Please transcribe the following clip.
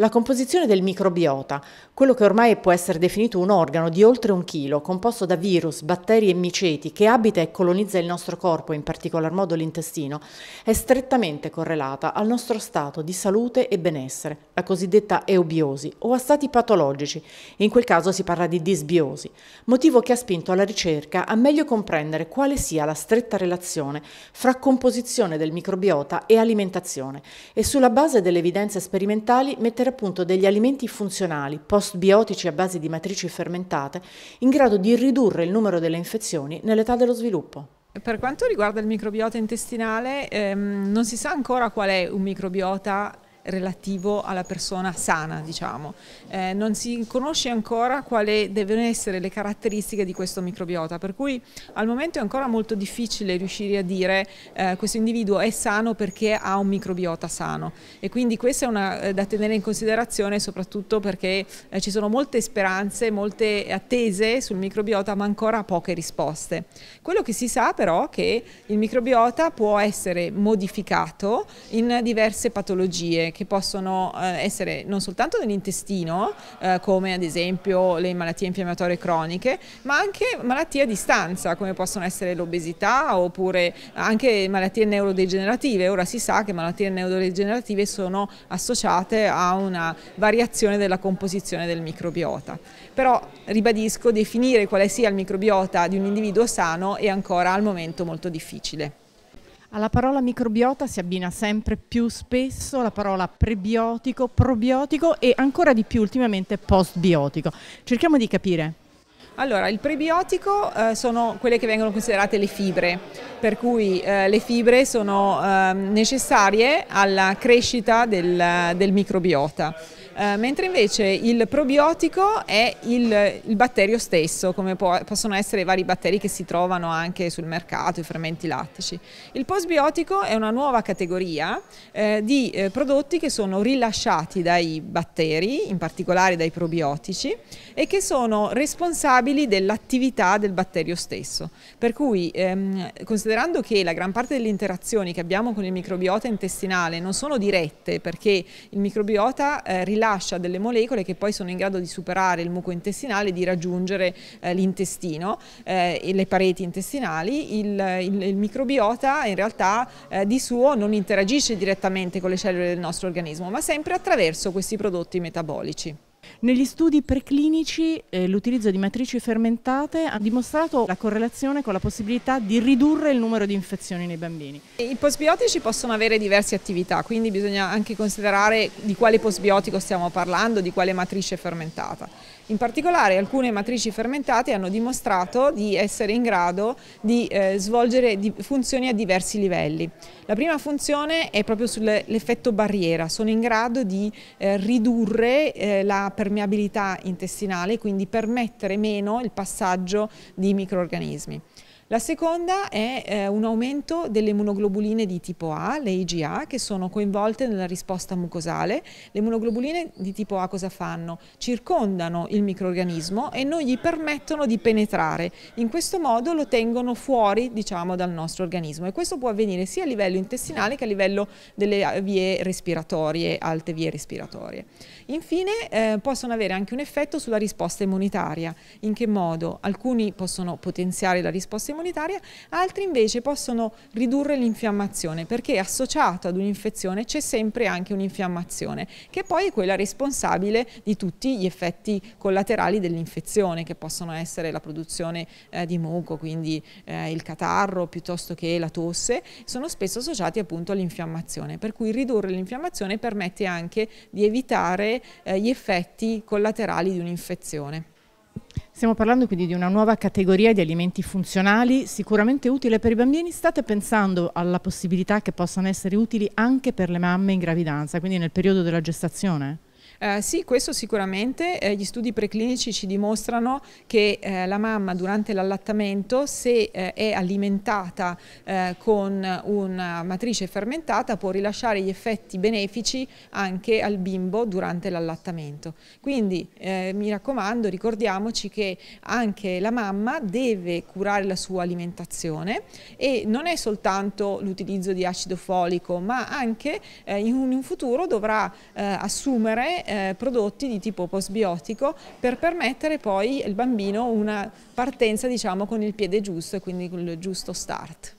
La composizione del microbiota, quello che ormai può essere definito un organo di oltre un chilo, composto da virus, batteri e miceti, che abita e colonizza il nostro corpo, in particolar modo l'intestino, è strettamente correlata al nostro stato di salute e benessere, la cosiddetta eubiosi, o a stati patologici, in quel caso si parla di disbiosi, motivo che ha spinto alla ricerca a meglio comprendere quale sia la stretta relazione fra composizione del microbiota e alimentazione, e sulla base delle evidenze sperimentali mettere appunto degli alimenti funzionali, postbiotici a base di matrici fermentate, in grado di ridurre il numero delle infezioni nell'età dello sviluppo. Per quanto riguarda il microbiota intestinale, ehm, non si sa ancora qual è un microbiota relativo alla persona sana, diciamo. Eh, non si conosce ancora quali devono essere le caratteristiche di questo microbiota, per cui al momento è ancora molto difficile riuscire a dire eh, questo individuo è sano perché ha un microbiota sano e quindi questa è una eh, da tenere in considerazione soprattutto perché eh, ci sono molte speranze, molte attese sul microbiota ma ancora poche risposte. Quello che si sa però è che il microbiota può essere modificato in diverse patologie che possono eh, essere non soltanto nell'intestino, eh, come ad esempio le malattie infiammatorie croniche, ma anche malattie a distanza, come possono essere l'obesità oppure anche malattie neurodegenerative. Ora si sa che malattie neurodegenerative sono associate a una variazione della composizione del microbiota. Però ribadisco, definire quale sia il microbiota di un individuo sano è ancora al momento molto difficile. Alla parola microbiota si abbina sempre più spesso la parola prebiotico, probiotico e ancora di più ultimamente postbiotico. Cerchiamo di capire. Allora, il prebiotico eh, sono quelle che vengono considerate le fibre, per cui eh, le fibre sono eh, necessarie alla crescita del, del microbiota. Eh, mentre invece il probiotico è il, il batterio stesso, come può, possono essere i vari batteri che si trovano anche sul mercato, i fermenti lattici. Il postbiotico è una nuova categoria eh, di eh, prodotti che sono rilasciati dai batteri, in particolare dai probiotici, e che sono responsabili dell'attività del batterio stesso. Per cui, ehm, considerando che la gran parte delle interazioni che abbiamo con il microbiota intestinale non sono dirette, perché il microbiota eh, rilascia rilascia delle molecole che poi sono in grado di superare il muco intestinale e di raggiungere eh, l'intestino eh, e le pareti intestinali. Il, il, il microbiota in realtà eh, di suo non interagisce direttamente con le cellule del nostro organismo, ma sempre attraverso questi prodotti metabolici. Negli studi preclinici eh, l'utilizzo di matrici fermentate ha dimostrato la correlazione con la possibilità di ridurre il numero di infezioni nei bambini. I postbiotici possono avere diverse attività, quindi bisogna anche considerare di quale postbiotico stiamo parlando, di quale matrice fermentata. In particolare alcune matrici fermentate hanno dimostrato di essere in grado di eh, svolgere di funzioni a diversi livelli. La prima funzione è proprio sull'effetto barriera, sono in grado di eh, ridurre eh, la permeabilità intestinale, quindi permettere meno il passaggio di microorganismi. La seconda è eh, un aumento delle immunoglobuline di tipo A, le IgA, che sono coinvolte nella risposta mucosale. Le immunoglobuline di tipo A cosa fanno? Circondano il microorganismo e non gli permettono di penetrare. In questo modo lo tengono fuori, diciamo, dal nostro organismo e questo può avvenire sia a livello intestinale che a livello delle vie respiratorie, alte vie respiratorie. Infine eh, possono avere anche un effetto sulla risposta immunitaria. In che modo? Alcuni possono potenziare la risposta immunitaria immunitaria, altri invece possono ridurre l'infiammazione perché associato ad un'infezione c'è sempre anche un'infiammazione che poi è quella responsabile di tutti gli effetti collaterali dell'infezione che possono essere la produzione eh, di muco, quindi eh, il catarro piuttosto che la tosse, sono spesso associati appunto all'infiammazione, per cui ridurre l'infiammazione permette anche di evitare eh, gli effetti collaterali di un'infezione. Stiamo parlando quindi di una nuova categoria di alimenti funzionali, sicuramente utile per i bambini. State pensando alla possibilità che possano essere utili anche per le mamme in gravidanza, quindi nel periodo della gestazione? Eh, sì, questo sicuramente, eh, gli studi preclinici ci dimostrano che eh, la mamma durante l'allattamento se eh, è alimentata eh, con una matrice fermentata può rilasciare gli effetti benefici anche al bimbo durante l'allattamento. Quindi mi raccomando, ricordiamoci che anche la mamma deve curare la sua alimentazione e non è soltanto l'utilizzo di acido folico ma anche in un futuro dovrà assumere eh, prodotti di tipo postbiotico per permettere poi al bambino una partenza diciamo, con il piede giusto e quindi con il giusto start.